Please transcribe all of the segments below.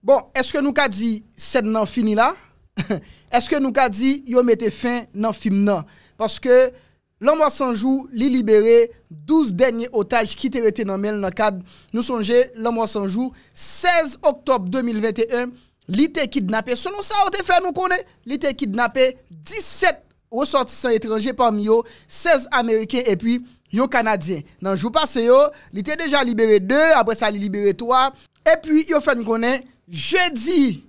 Bon, eske nou ka di sed nan fini la? Eske nou ka di yo mette fin nan film nan? Paske l'an mwa sanjou li libere 12 denye otaj ki te rete nan men nan kad. Nou sonje l'an mwa sanjou 16 oktob 2021 li te kidnapè. Sonon sa o te fen nou konè? Li te kidnapè 17 osotisan etranje pwam yo, 16 Amerike e pi yon Kanadyen. Nan jou pase yo, li te deja libere 2, apre sa li libere 3, e pi yo fen konè... jeudi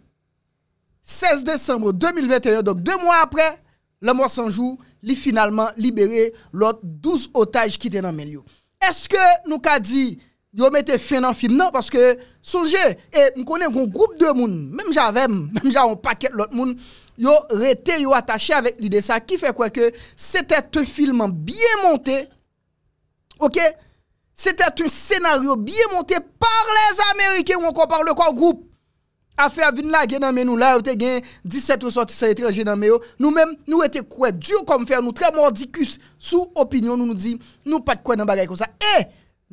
16 décembre 2021, donc deux mois après, le mois sans jour, a finalement libéré l'autre 12 otages qui étaient dans le Est-ce que nous avons dit, yo mettez fin dans film? Non, parce que, songez, et nous connaissons un groupe de monde, même j'avais, même j'avais un paquet l'autre monde, yo rete yo attaché avec l'idée ça, qui fait quoi que c'était un film bien monté, ok? C'était un scénario bien monté par les Américains ou encore par le corps groupe Afè a vin la gen nan men nou, la yo te gen, 17 yo sorti sa etreje nan men yo. Nou men, nou ete kouè, djou kon me fè, nou tre mordikus, sou opinyon nou nou di, nou pat kouè nan bagay kon sa. E, eh,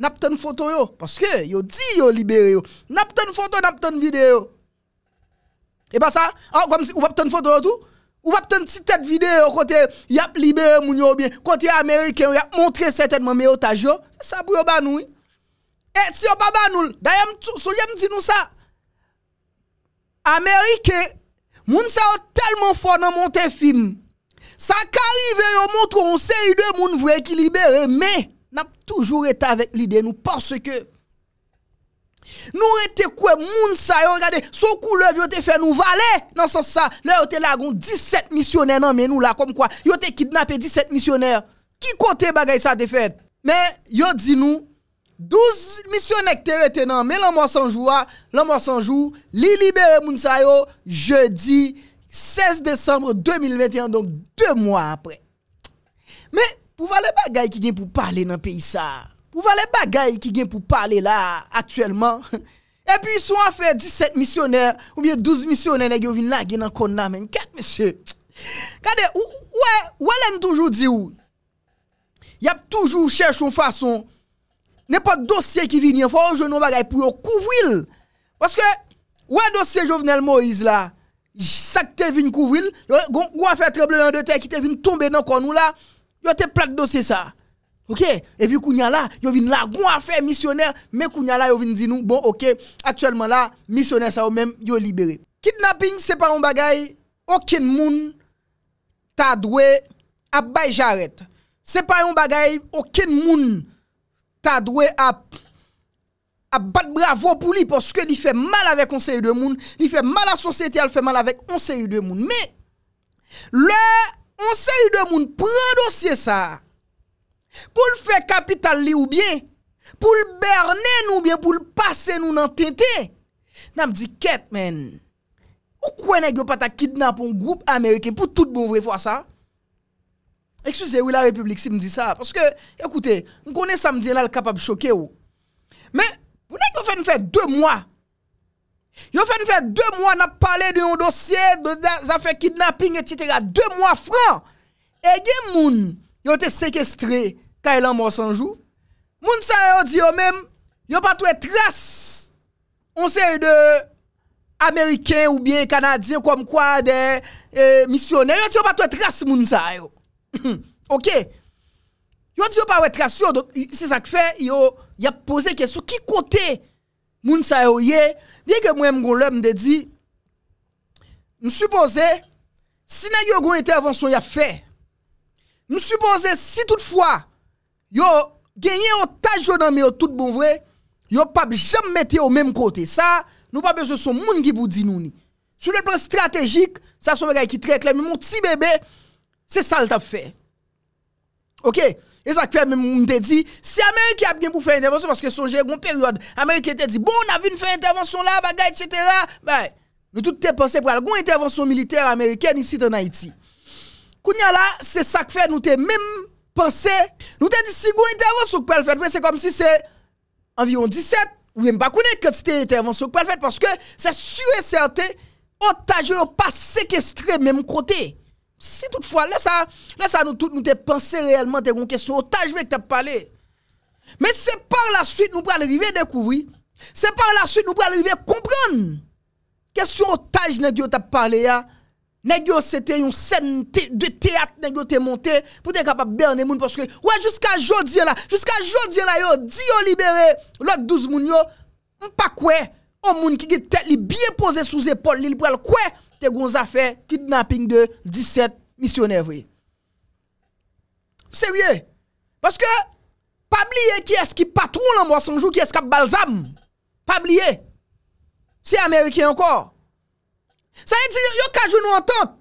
nap ton foto yo, paske, yo di yo libere yo. Nap ton foto, nap ton videyo. E eh ba sa, an, ah, kwa msi, ou ap ton foto yo tou? Ou ap ton titet videyo, kote, yap libere moun yo obye, kote ya Ameriken, yap montre setenman men yo taj yo. Sa pou yo banou. E, ti eh, yo ba banou, da yam sou, sou yam di nou sa. américain moun sa yo tellement fort dans monter film ça qu'arrive yo montre une série de moun vrai qui libéré mais n'a toujours été avec l'idée nous parce que nous était quoi moun sa yo regardez son couleur yo te fait nous valer dans sens ça là yo te la 17 missionnaires non mais nous là comme quoi yo te kidnappé 17 missionnaires qui côté bagay ça te fait mais yo dit nous 12 missionnaires qui étaient dans mais mois sans jour, mois sans jour, li libéré Mounsayo jeudi 16 décembre 2021, donc deux mois après. Mais pour voir les qui viennent pour parler dans le pays ça, pour voir les qui viennent pour parler là actuellement, et puis ils sont à fait 17 missionnaires ou bien 12 missionnaires qui viennent là, qui dans le 4 monsieur. Regardez, ouais, allez toujours dit où? Y a toujours cherché une façon n'est pas dossier qui vient, il faut jouer nos bagailles pour couvrir. Parce que, ouais, dossier Jovenel Moïse là, ça te vient couvrir, on a fait tremblement de terre qui te vient tomber dans le nous là, y fait un dossier ça. OK Et puis kounya là, yo il la gon affaire missionnaire, mais kounya là y dire nous bon OK, actuellement là, missionnaire ça même yo libéré. Kidnapping c'est pas un bagay aucun monde ta doué à bay jarret. C'est pas un bagay aucun monde. Ta dwe ap bat bravo pou li porske li fe mal avek onseye de moun, li fe mal a sosete, al fe mal avek onseye de moun. Me, le onseye de moun pran dosye sa, pou l fe kapital li ou bien, pou l berne nou bien, pou l pase nou nan tente, nam di ket men, ou kwen e gyo pata kidnap un group Amerike pou tout bon vwe fwa sa? Excusez, vous la République, si me dit ça. Parce que, écoutez, on connaît samedi là, capable de choquer. Mais, vous n'avez pas fait deux mois. Vous avez fait deux mois, n'a parlé de un dossier, de affaires kidnapping, etc. Deux mois francs. Et des gens, qui ont été séquestrés quand ils ont mort sans jour. Les gens, ils ont dit ils n'ont pas trouvé trace. On sait de Américains ou bien Canadiens comme quoi des euh, missionnaires, ils n'ont pas trouvé trace, moun sa yo. Ok Yo di yo pa wet rasyon Se sak fe Yo ya pose kesou Ki kote moun sa yo ye Bien ke mwen mgon lèm de di Mwen suppose Sina yo goun intervensyon ya fe Mwen suppose si toutfwa Yo genyen yo taj yo nan me yo tout bon vwe Yo pa bi jem mette yo mwen kote Sa nou pa bezo sou moun ki bou di nou ni Sou le plan strategik Sa sou mwen gay ki trek le Mwen moun ti bebe C'est ça le taf. fait. OK et ça fait même on te dit c'est Amérique a bien pour faire intervention parce que son une période Amérique te dit bon on a vu faire intervention là etc. Bah ben, nous tout te pensé pour une intervention militaire américaine ici en Haïti. Kounya là c'est ça que fait nous te même pensé nous te dit si une intervention peut faire c'est comme si c'est environ 17 ou même pas connaître intervention qu'on peut faire parce que c'est sûr et certain otage pas séquestré même côté. Si toutefois, là ça, là ça nous tout nous te penser réellement te une question otage que t'as parlé. Mais c'est par la suite nous pourrons arriver à découvrir. C'est par la suite nous pourrons arriver à comprendre. Question otage que tu t'as parlé ya. c'était une scène de théâtre nèg que te monté pour être capable berner moun parce que ouais jusqu'à jodi là, jusqu'à jodi là yo di yo libéré l'autre 12 moun yo, pas quoi. On moun qui tête bien posé sous épaule, il pral quoi te goun zafè kidnapping de 17 misyonèvwe. Serye, paske, pabliye ki eski patrou nan mwasonjou ki eskap balsam, pabliye, si Amerike ankor. Sa yè di, yo ka jounou anton,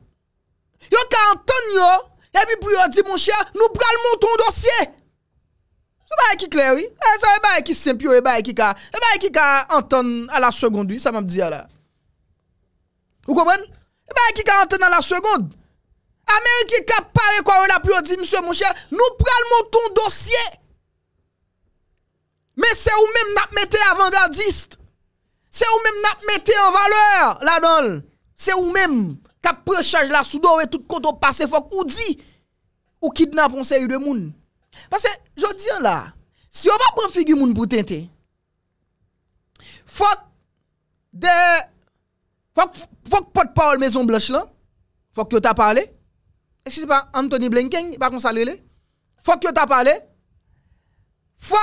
yo ka anton yo, e bi pou yo di moun chè, nou pral moun ton dosye. Se ba ekik lèwi, se ba ekik simp yo, se ba ekik anton ala secondu, sa mèm di ya la. Ou kompren? E eh bè yè ki ka anten nan la segonde. Amerike ka pare kwa yon apyo di, mswe monsher, nou pral monton dosye. Mè se ou mèm nap mette avandadist. Se ou mèm nap mette an valeur la donl. Se ou mèm kap prechage la soudo ou e tout konto pase fok ou di ou kidnap onse yon de moun. Pase, jò diyon la, si yo pa prefig yon moun pou tente, fok de... Faut que porte Maison Blanche là, faut que tu as parlé. excusez pas Anthony Blinken, pas qu'on salue Faut que tu as parlé. Faut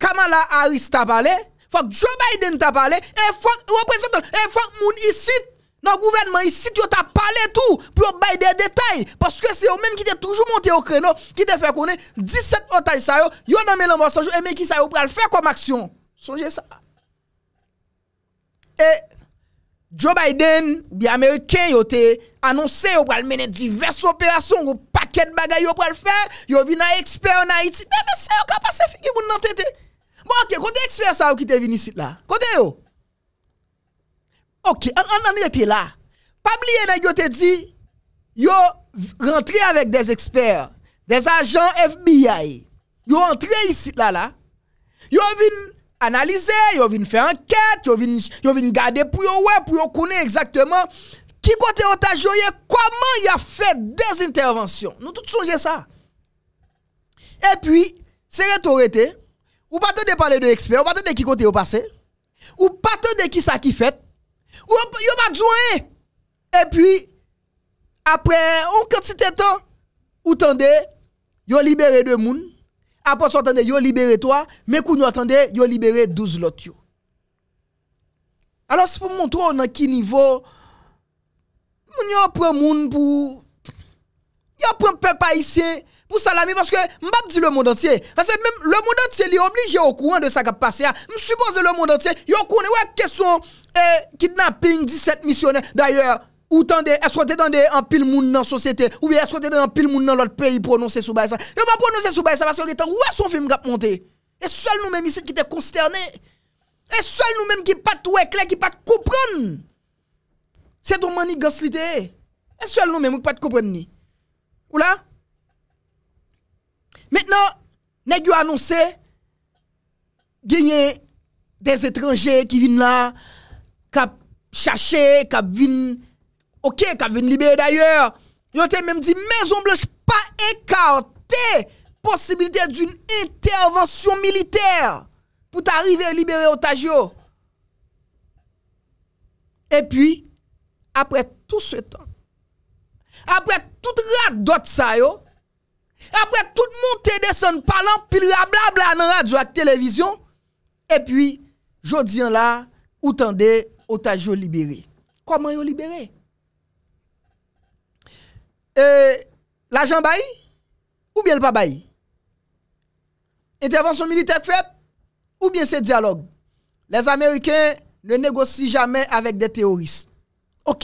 Kamala Harris t'a parlé. Faut que Joe Biden t'a parlé. Et faut représentant, et faut moun ici dans le gouvernement ici tu as parlé tout pour bailler des détails parce que c'est eux même qui t'ont toujours monté au créneau qui t'ont fait connaître 17 otages ça yo yo dans et mais qui ça yo pour le faire comme action songez ça et Joe Biden, bien américain, yo te annoncé yo pral mener diverses opérations, un paquet de bagages yo pral faire, yo vin un expert en Haïti. Mais mais c'est yo ka passé figure moun nan Bon OK, kote expert ça qui te vini ici là. Kote yo. OK, en an là. Pas oublier nèg yo te dit yo rentré avec des experts, des agents FBI. Yo rentré ici là là. Yo vin analyser, yo viennent faire enquête, yo viennent yo garder pour yo ouais pour yo connaître exactement qui côté on t'a joué, comment il a fait des interventions. Nous tout songez ça. Et puis, c'est retourné Ou pas de parler de experts, ou pas de qui côté au passé. Ou pas de qui ça qui fait. Ou yo pas joué. Et puis après un quantité de temps, ou tendez, yon libéré de moun après, vous entendez, yo libéré toi mais quand vous attendez, vous libéré 12 l'autre. Alors, c'est pour montrer on a quel niveau. Moun prend moun pour. Yo prend peuple haïtien pour salami parce que m'pap dit le monde entier. Parce que même le monde entier est obligé au courant de ça qui a passé. que hein. le monde entier, yo connaît ouais question eh, kidnapping 17 missionnaires. D'ailleurs, ou tande, est-ce que vous en pile monde dans la société ou bien est-ce que t'es en pile monde dans l'autre pays prononcer sous ça Je pas prononcer sous ça parce que temps où est son film qui monter Et seul nous-mêmes ici qui t'es consterné. Et seul nous-mêmes qui pas tout clair, qui pas comprendre. C'est ton manigance l'ité. Et seul nous-mêmes qui pas comprendre ni. Ou là Maintenant, nous avons annoncé gagner des étrangers qui viennent là cap chercher, qui viennent OK, qu'a vient libérer d'ailleurs. Ils ont même dit Maison Blanche pas écarté possibilité d'une intervention militaire pour t'arriver à libérer otage. Et puis, après tout ce temps, après toute radote ça yo, après toute montée descend parlant pile blabla dans radio et télévision, et puis, jodi là, ou tendez otage libéré. Comment yo libéré? E, l'agent baille ou bien le pas Intervention militaire faite ou bien c'est dialogue Les Américains ne négocient jamais avec des terroristes. OK.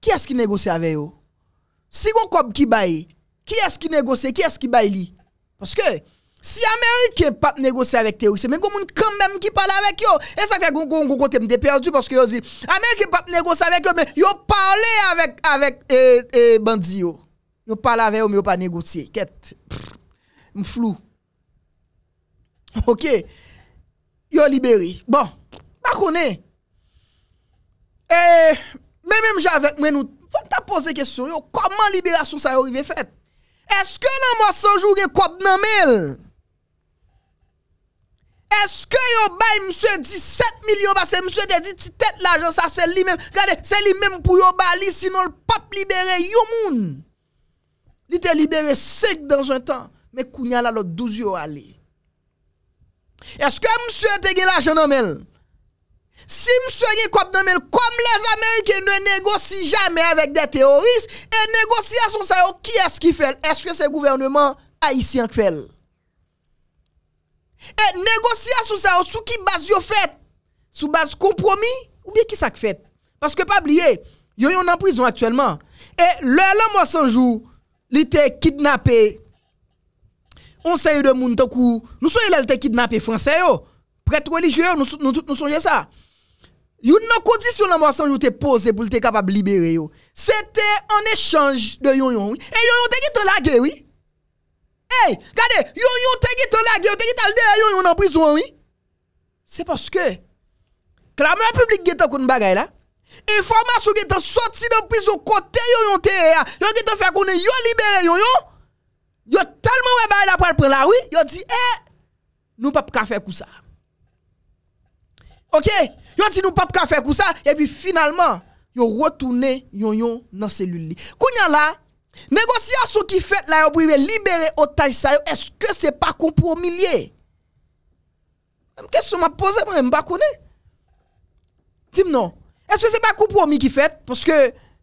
Qui est-ce qui négocie avec eux Si on cop qui baille, qui est-ce qui négocie, qui est-ce qui bail Parce que Si Amerike pap negose avèk terwise, men goun moun kèm mèm ki pale avèk yo, e sa fè goun goun goun goun te mdè perdi, pòske yo zi, Amerike pap negose avèk yo, men yo pale avèk, avèk, e, e, bandzi yo. Yo pale avèk yo, men yo pa negose. Kèt. M flou. Ok. Yo libere. Bon. Bakounè. E, men mèm javèk mwen nou, mwen ta pose kesyon yo, kòman liberasyon sa yorive fèt? Eske nan mò sanjou gen kòp nan mèl? Eske yo bay mswe di 7000 yo basen, mswe te di ti tet l'ajan sa sel li men, gade sel li men pou yo bali sino l'pap libere yo moun. Li te libere 5 dans an tan, me kounya la lò 12 yo ale. Eske mswe te gen l'ajan nan men, si mswe gen kop nan men, kom les Amerike ne negosi jamè avèk de teoris, e negosi a son sayo ki eski fèl, eske se gouvernement Haitien kifèl. Et eh, négociation ça sous qui base yo fait Sous base compromis ou bien qui ça fait Parce que pas oublier, yo yon en prison actuellement. Et eh, le mois sans jour, il était kidnappé. On sait de moun tankou, nous sommes là était kidnappé français yo. Prêtre religieux, nous nous tous nous songe ça. Yon nan condition la mois sans jour te posé pour te capable libérer yo. C'était en échange de yon yon. Et eh, yon yon te la te oui. Gade, yon yon te geto lage, yon te geto alde, yon yon nan pizoun, wii? Se paske, Klaman yon publik geto koun bagay la, Informasyon geto soti nan pizoun, kote yon yon te ye ya, Yon geto fekounen, yon libere yon yon, Yon talman wè baye la palpon la, wii? Yon di, e, nou pap ka fekou sa. Ok? Yon di, nou pap ka fekou sa, E pi finalman, yon rotoune yon yon nan selul li. Koun yon la, Negosyasyon ki fet la yo pou ibe libere otaj sa yo Eske se pa kompromi liye Mke sou ma pose mwen mba kone Tim non Eske se pa kompromi ki fet Poske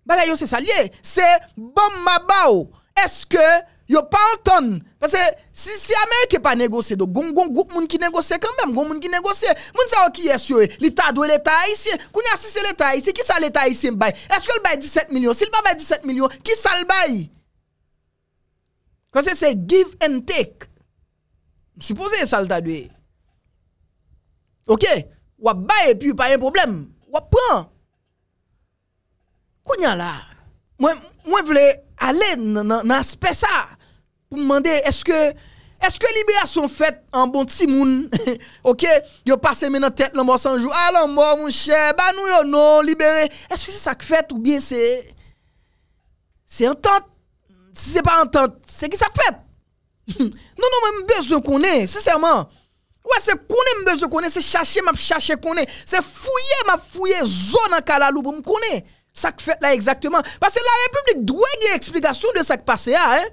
bagay yo se sa liye Se bom mba bao Eske Yo pa an ton. Pase, si Amerike pa negose do, gong gong gout moun ki negose kambem, gong moun ki negose. Moun se wak yè syo e, li ta dwe le ta isi e. Koun ya si se le ta isi e, ki sa le ta isi e mbay? Eske l bay 17 milyon? Si l ba bay 17 milyon, ki sa l bay? Kase se give and take. Supose sa l ta dwe. Ok? Wap bay e pi yu pa yon problem. Wap pan. Koun ya la, mwen vle ale nan aspe sa. pour me demander est-ce que est-ce que libération fait en bon petit moun OK yo passé maintenant tête l'homme sans jour ah mon cher bah nous yo non libéré est-ce que c'est ça que fait ou bien c'est c'est entente si c'est pas entente c'est qui ça fait non non même besoin qu'on sincèrement Ouais, c'est qu'on aime besoin qu'on c'est chercher, m'a chercher qu'on c'est fouiller, m'a fouiller zone en Kalalou pour me connaître. Ça que fait là exactement. Parce que la République doit une explication de ça qui passe, hein.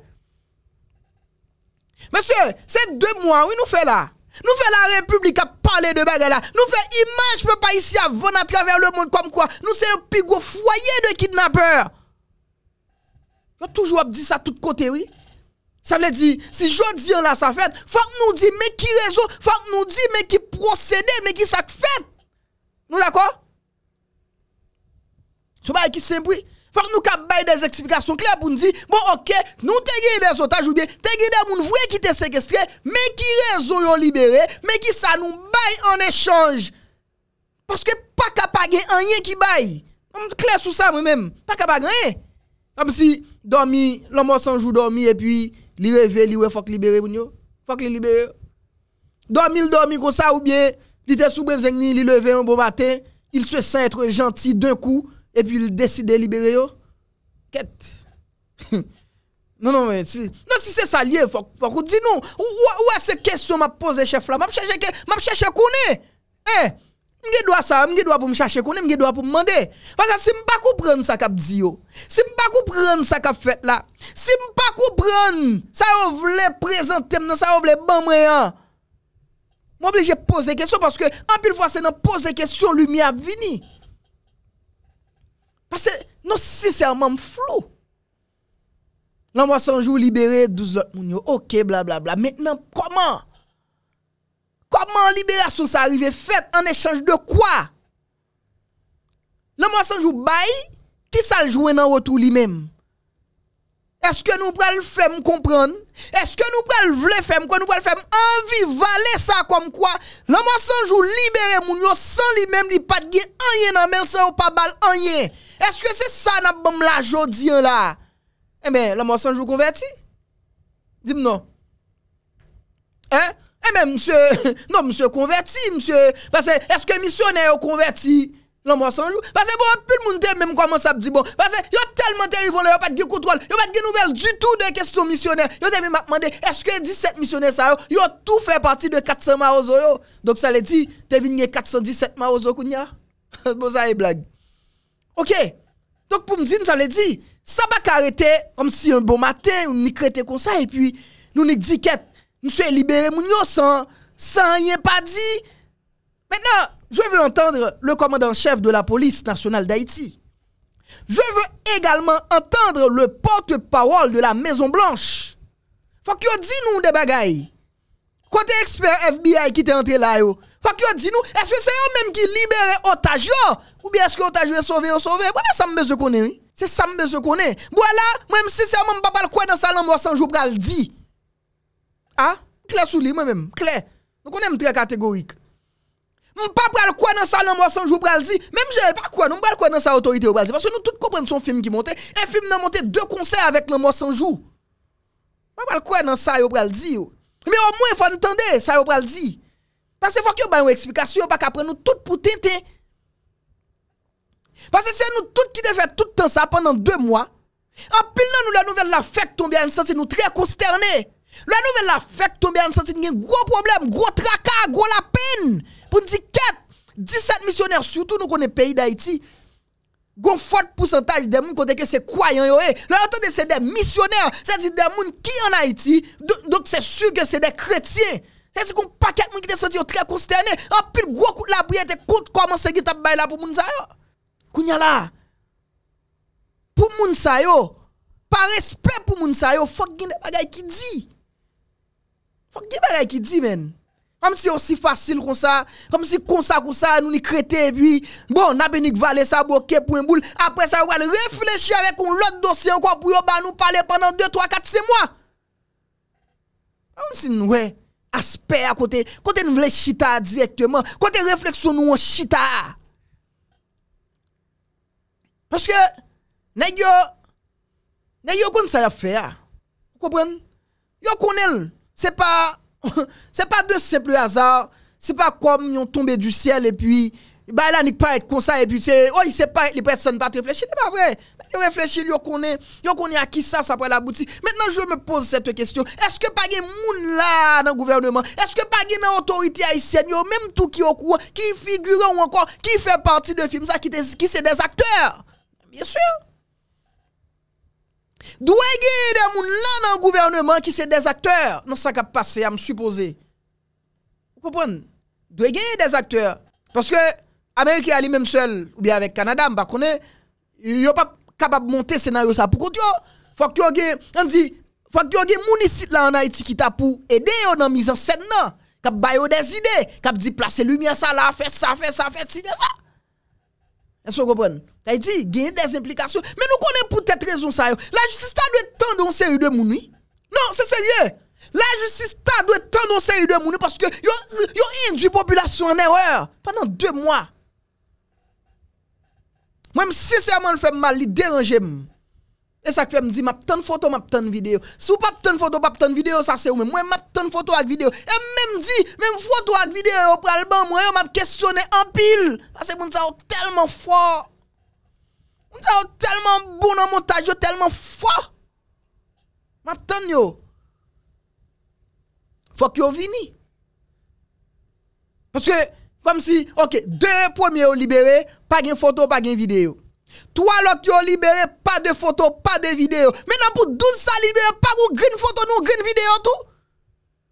Monsieur, c'est deux mois, oui, nous faisons là. Nous fait la République à parler de bagarre là. Nous faisons image, peuple pas ici à à travers le monde comme quoi. Nous c'est un plus foyer de kidnappeurs. Nous toujours dit ça tout côté, oui. Ça veut dire, si je dis là, ça fait, faut que nous dit, mais qui raison, faut que nous dit, mais qui procédé, mais qui ça fait. Nous d'accord? Ce qui simple, Fak nou ka bay de zeksifikasyon kler pou nou di, bon okey, nou te grede zotaj oubyen, te grede moun vwe ki te sekestre, men ki rezon yon libere, men ki sa nou bay en echange. Paske pa kapage enyen ki bay. Moun kler sou sa mwen men, pa kapage enyen. Fak misi, domi, lomo sanjou domi, epi li reve liwe fok libere moun yo. Fok li libere. Domi l domi konsa oubyen, li te soube zengni, li leve yon bon baten, il se sent etre janti de kou, E pi il deside libere yo. Ket. Non, non, non si se sa liye, fok ou di nou. Ou a se kesyon ma pose chef la? Ma ap chache koni? Eh! Mge do a sa, mge do a pou mcheche koni, mge do a pou mwande. Faka si mba koupren sa kap di yo. Si mba koupren sa kap fet la. Si mba koupren sa yo vle prezentem nan, sa yo vle ban mwen an. Mwen obleje pose kesyon, mwen obleje pose kesyon, mwen obleje pose kesyon, mwen obleje pose kesyon, Pase nou sincèrman m flou. Nan mwa sanjou libere 12 lot moun yo. Ok, bla bla bla. Mèknen, koman? Koman libere asoun sa arrive? Fète an échange de kwa? Nan mwa sanjou bayi? Ki saljou en an rotou li mèm? Eske nou pral fèm kompran? Eske nou pral vle fèm? Kwa nou pral fèm anvi valè sa kom kwa? Nan mwa sanjou libere moun yo san li mèm li patge anye nan mèl se ou pa bal anye. Est-ce que c'est ça n'a la jodi hein, là Eh bien, l'homme sans jour converti Dis-moi non. Hein Eh bien, monsieur non monsieur converti monsieur parce que est-ce que missionnaire converti l'homme sans jour parce que bon plus le monde même comment ça dit bon parce que yo tellement terrible là yo pas de contrôle yo pas de nouvelles du tout de question missionnaire yo même m'a demandé est-ce que 17 missionnaires ça yo tout fait partie de 400 maozo yo donc ça le dit, t'es venu 417 maozo kounya bon ça est blague OK. Donc pour me dire, ça le dit, ça va carréter comme si un bon matin, on n'y crête comme ça, et puis nous nous dit que nous sommes sans, sans rien pas dit. Maintenant, je veux entendre le commandant-chef de la police nationale d'Haïti. Je veux également entendre le porte-parole de la Maison-Blanche. Faut qu'il dit nous des bagailles. Côté expert FBI qui était entré là, yo, Fak yo di nou, eswe se yo menm ki libere otaj yo, ou bi eske otaj yo e sove yo sove, wè mè sa mbeze kone, se sa mbeze kone, wè la, mwen mse se yo mwen papal kwen nan salan mwa sanjou pral di. Ha? Kla sou li mwen menm, kla. Mwen konen mtre kategorik. Mwen papal kwen nan salan mwa sanjou pral di, menm jè wè pa kwen, mwen papal kwen nan salan mwa sanjou pral di, paswè nou tout kopen son film ki montè, e film nan montè 2 konsè avèk mwa sanjou. Papal kwen nan salan mwa sanjou pral di yo Parce que faut y une explication, pas qu'après nous tout pour tenter. Parce que c'est nous tous qui devons faire tout le temps ça pendant deux mois. En pile, nous, la nouvelle la fait tomber en sens, nous très consternés. La nouvelle la fait tomber en sens, nous avons gros problème, gros tracas, gros la peine. Pour nous dire 17 missionnaires, surtout nous connaissons le pays d'Haïti. un fort pourcentage de gens qui que c'est croyant eh. là c'est des missionnaires c'est à dire des gens qui en Haïti donc c'est sûr que c'est des chrétiens Oh. Oh. Oh, se si kon paket moun ki te soti yo tre konsitene, an pil gwo kout la bouye te kout koman se gitap bay la pou moun sa yo. Koun ya la, pou moun sa yo, pa respe pou moun sa yo, fok gine a gay ki di. Fok gine a gay ki di men. An si bon, bon, yo si fasil kon sa, an si kon sa kon sa nou ni krete bi, bon, nabe ni gvale sa boke pou mboul, apre sa yo wale refleche ave kon lot dosyen kwa pou yo ba nou pale pandan 2, 3, 4, 6 mwa. An si nou wey, aspect à côté, côté nous voulons chita directement, côté réflexion nous en chita. Parce que, n'ayo. yo, qu'on s'a kon faire. Vous comprenez? Yo connaît, c'est pas c'est pas de simple hasard, c'est pas comme ils ont tombé du ciel et puis bah là a pas être conseil, et puis c'est oh il sait pas les personnes pas réfléchir c'est pas vrai Il réfléchissent ils connaissent ils connaissent à qui ça ça pourrait l'aboutir maintenant je me pose cette question est-ce que pas de monde là dans le gouvernement est-ce que pas de autorité haïtienne même tout qui est au courant qui figure ou encore qui fait partie de films, ça qui qui c'est des acteurs bien sûr y a des gens là dans le gouvernement qui c'est des acteurs Non, ça qui passé à me supposer vous comprenez y a des acteurs parce que Amérique à lui-même seul, ou bien avec Canada, m'a ne sais pas, capable de monter scénario ça. Pour contre, faut que tu aies, on dit, faut que tu aies là en Haïti qui t'a pour aider dans la mise en scène, non? Qui a des idées, qui a dit placer lumière ça là, faire ça, faire ça, faire ça, ça. Est-ce que vous comprenez? Ça dit, des implications. Mais nous connaissons pour cette raison ça. La justice, t'a doit tendre une série de moun. Non, c'est sérieux. La justice, t'a doit tendre une série de mouni parce que yo, yo induit population en erreur pendant deux mois. Mwen m sinseman fèm mal li deranje m. E sak fèm di, map tan foto, map tan video. Si wou pap tan foto, pap tan video, sa se wou men. Mwen map tan foto ak video. E m menm di, menm foto ak video, opal ban mwen yo map kestyone anpil. Ase moun sa wou telman fwa. Moun sa wou telman bon anmoutaj yo, telman fwa. Map tan yo. Fwa ki yo vini. Paske, Kom si, ok, 2 premier ou libere, pa gen foto, pa gen video. 3 lot yo libere, pa de foto, pa de video. Menan pou 12 sa libere, pa gen foto nou, gen video tou.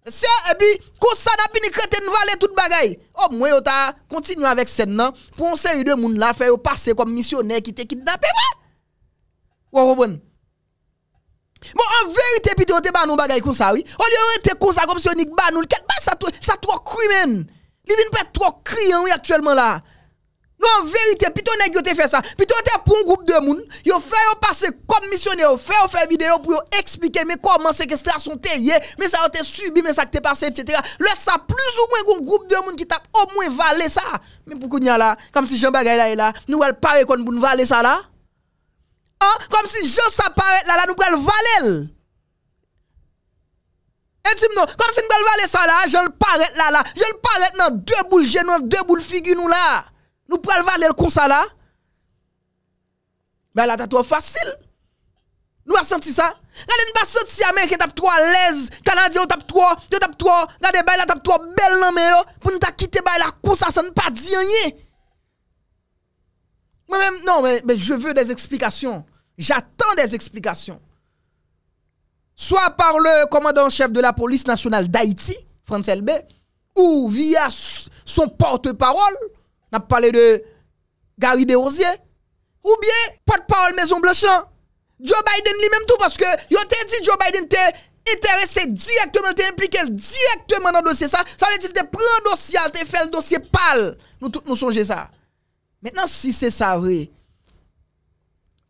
Se, ebi, kon sa napi ni kreten vale tout bagay. O mwen yo ta, kontinu avek sen nan, pou an seri de moun la feyo pase kom misyoner ki te kidnape, wè! Wè, wè, wè. Mwen an verite pi te ote ban nou bagay kon sa, wè. O li yo te kon sa kom si yo ni ban nou, ket ba sa tou wè, sa tou wè kri menn. Li vin pas trop criant actuellement là. Non, en vérité, plutôt nèg yo fait ça. Plutôt te pour un groupe de moun, yo fait yo passer comme missionnaire, ont fait faire vidéo pour expliquer mais comment séquestration te yé, mais ça été subi, mais ça te passé etc. Le ça plus ou moins un groupe de moun qui t'a au moins valé ça. Mais pour kounya là, comme si Jean Bagay là là, nous elle parler qu'on pour nous valer ça là. Hein? Comme si Jean ça paraît là là nous va valer. Etim nou, kom se nou prel valer sa la, jen l paret la la, jen l paret nan 2 boule genou, 2 boule figu nou la, nou prel valer kousa la, be la ta tro fasil, nou a senti sa, gade nou ba soti a men ke tap tro a lez, kanadi yo tap tro, yo tap tro, gade bay la tap tro bel nan me yo, pou nou ta kite bay la kousa sa nou pa di enye, mwen men, non, men, men, je ve des eksplikasyon, jaten des eksplikasyon, soit par le commandant-chef de la police nationale d'Haïti, France LB, ou via son porte-parole, on a parlé de Gary Desrosiers, ou bien porte-parole Maison Blanchant, Joe Biden lui-même tout, parce que il te dit Joe Biden était intéressé directement, était impliqué directement dans le dossier ça, ça veut dire te prend le dossier, te fait le dossier pâle, nous tous nous songeons ça. Maintenant, si c'est ça vrai,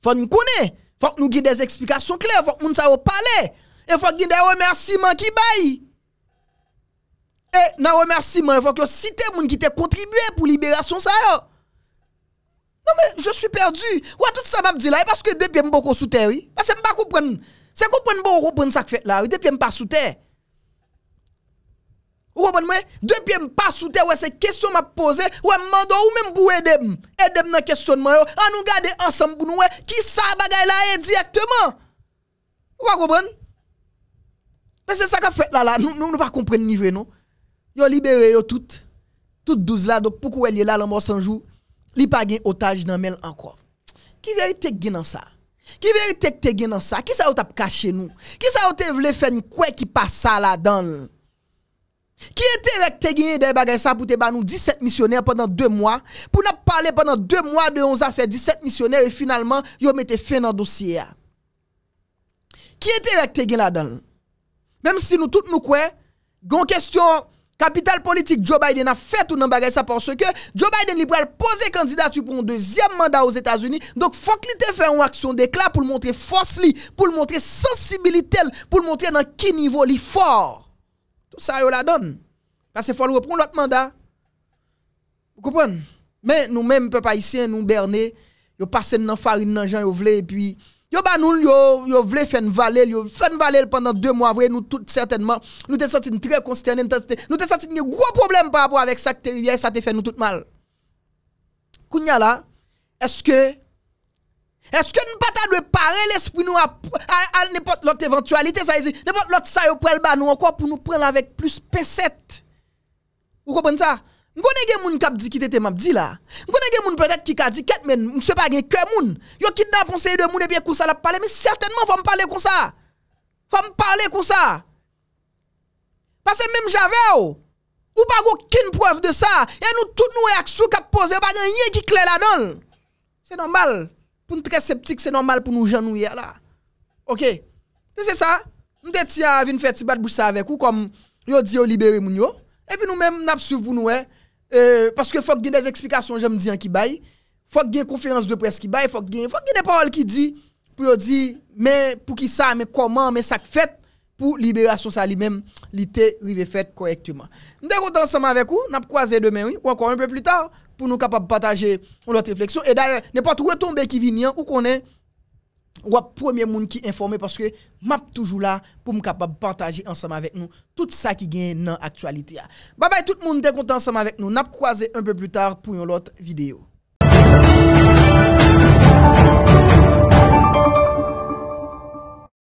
faut nous connaître, faut que nous ayons des explications claires, faut que nous nous parler. Et faut que des remerciements qui baillent. Et dans remerciement, il faut que citer les gens qui ont contribué pour la libération ça. Non mais je suis perdu. Ouais, tout ça m'a dit là parce que depuis je suis sous terre. Parce que je ne comprends pas. C'est comprendre bon comprendre ça que fait là. Depuis je suis pas sous terre. Wè, gòbon mwen, dèm piè mè pasoute, wè, se kèstyon mè pose, wè, mè mando, wè mè mè mbou edèm. Edèm nan kèstyon mwen yo, an nou gade ansamboun wè, ki sa bagay la e dièktèman. Wè, gòbon. Mè se sa ka fèt la la, nou nou pa kompre nivè nou. Yo libere yo tout, tout douz la, do pou kou wè li la lèmò sanjou, li pa gen otaj nan men anko. Ki veritek gen nan sa? Ki veritek gen nan sa? Ki sa yo tap kache nou? Ki sa yo te vle fè nkwe ki pasa la dan lè? Ki ete rek te genye de bagay sa pou te ban nou 17 misioner pendant 2 mwa pou nan pale pendant 2 mwa de 11 afe 17 misioner e finalman yo mette fe nan dosye a Ki ete rek te genye la dan Mem si nou tout nou kwe Gon kestyon, kapital politik Joe Biden a fet ou nan bagay sa porso ke Joe Biden li prel pose kandidatu pou an deuxième mandat ouz Etats-Unis Donk fok li te fe an aksyon dekla pou l montre fos li pou l montre sensibilitel pou l montre nan ki nivou li fòr ça, yo la donne. Parce qu'il faut reprendre l'autre mandat. Vous comprenez? Mais nous-mêmes, peuple haïtien, nous berné, yo passé dans farine dans gens, yo vle, et puis, yo ba nous, yo, yo vle faire une valelle, yo fait une valelle pendant deux mois, vrai, nous tout certainement, nous te très consternés, nous te sentis un gros problème par rapport avec ça que ça te fait nous tout mal. Kounya là, est-ce que Eske nou pata dwe pare les pou nou ap an nepot lote eventualite? Sa yi di, nepot lote sa yo prel ba nou anko pou nou prel avèk plus peset. Ou kopon sa? Mwen konen gen moun kap dikite temap di la. Mwen konen gen moun petet ki kadiket men, mwen sepa gen ke moun. Yo kit nan ponsye de moun ebyen kousa la pale, men certainman fòm pale kousa. Fòm pale kousa. Pase mèm jave oh, ou. Ou pa gò kine pref de sa. E nou tout nou reaksou kap pose, ou pa gen yè ki kle la don. Se nambal. pou nou tre septik, se normal pou nou janou ya la. Ok, te se sa, nou te ti avin fet ti bat bouch sa avek ou, kom yo di yo libere moun yo, epi nou menm nap suvoun wè, eh. eh, paske fok gen des eksplikasyon jèm diyan ki bay, fok gen konferans de pres ki bay, fok gen de parol ki di, pou yo di, pou ki sa, me koman, me sak fet, pou liberasyon sa li menm li te rive fet korektouman. Nou te kontan seman avek ou, nap kwa zè demen wè, ou ankon yon pe pli ta wè, pour nous capables partager notre réflexion. Et d'ailleurs, pas tout tomber qui vient, hein, ou qu'on est, ou premier monde qui informé parce que map toujours là pour me capable partager ensemble avec nous tout ça qui gagne dans l'actualité. Hein. Bye bye tout le monde, est content ensemble avec nous. N'a croisé un peu plus tard pour une autre vidéo.